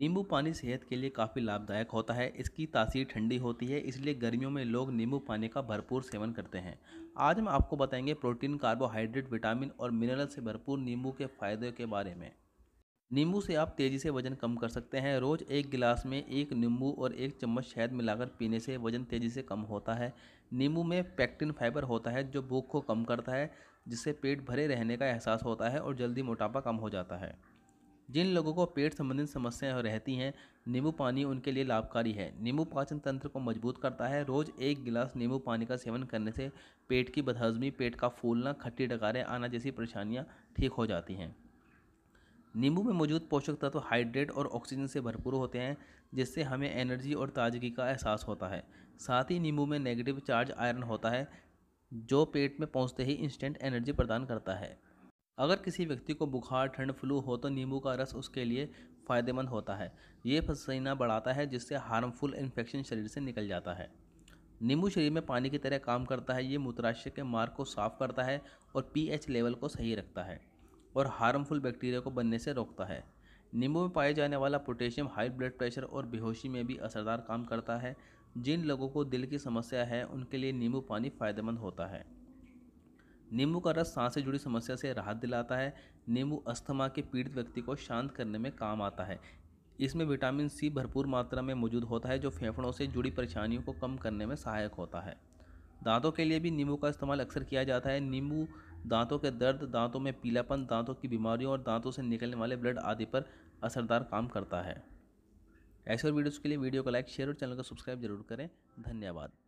नींबू पानी सेहत के लिए काफ़ी लाभदायक होता है इसकी तासीर ठंडी होती है इसलिए गर्मियों में लोग नींबू पानी का भरपूर सेवन करते हैं आज हम आपको बताएंगे प्रोटीन कार्बोहाइड्रेट विटामिन और मिनरल से भरपूर नींबू के फायदे के बारे में नींबू से आप तेज़ी से वजन कम कर सकते हैं रोज़ एक गिलास में एक नींबू और एक चम्मच शहद मिलाकर पीने से वजन तेज़ी से कम होता है नींबू में पैक्टिन फाइबर होता है जो भूख को कम करता है जिससे पेट भरे रहने का एहसास होता है और जल्दी मोटापा कम हो जाता है जिन लोगों को पेट संबंधित समस्याएं रहती हैं नींबू पानी उनके लिए लाभकारी है नींबू पाचन तंत्र को मजबूत करता है रोज़ एक गिलास नींबू पानी का सेवन करने से पेट की बदहजमी पेट का फूलना खट्टी डकारें आना जैसी परेशानियाँ ठीक हो जाती हैं नींबू में मौजूद पोषक तत्व हाइड्रेट और ऑक्सीजन से भरपूर होते हैं जिससे हमें एनर्जी और ताजगी का एहसास होता है साथ ही नींबू में नेगेटिव चार्ज आयरन होता है जो पेट में पहुंचते ही इंस्टेंट एनर्जी प्रदान करता है अगर किसी व्यक्ति को बुखार ठंड फ्लू हो तो नींबू का रस उसके लिए फ़ायदेमंद होता है ये पसीना बढ़ाता है जिससे हार्मफुल इन्फेक्शन शरीर से निकल जाता है नींबू शरीर में पानी की तरह काम करता है ये मूत्राशय के मार्ग को साफ करता है और पी लेवल को सही रखता है और हार्मफुल बैक्टीरिया को बनने से रोकता है नींबू में पाए जाने वाला पोटेशियम हाई ब्लड प्रेशर और बेहोशी में भी असरदार काम करता है जिन लोगों को दिल की समस्या है उनके लिए नींबू पानी फ़ायदेमंद होता है नींबू का रस सांस से जुड़ी समस्या से राहत दिलाता है नींबू अस्थमा के पीड़ित व्यक्ति को शांत करने में काम आता है इसमें विटामिन सी भरपूर मात्रा में मौजूद होता है जो फेफड़ों से जुड़ी परेशानियों को कम करने में सहायक होता है दांतों के लिए भी नींबू का इस्तेमाल अक्सर किया जाता है नींबू दांतों के दर्द दांतों में पीलापन दांतों की बीमारियों और दांतों से निकलने वाले ब्लड आदि पर असरदार काम करता है ऐसे और वीडियोज़ के लिए वीडियो को लाइक शेयर और चैनल को सब्सक्राइब जरूर करें धन्यवाद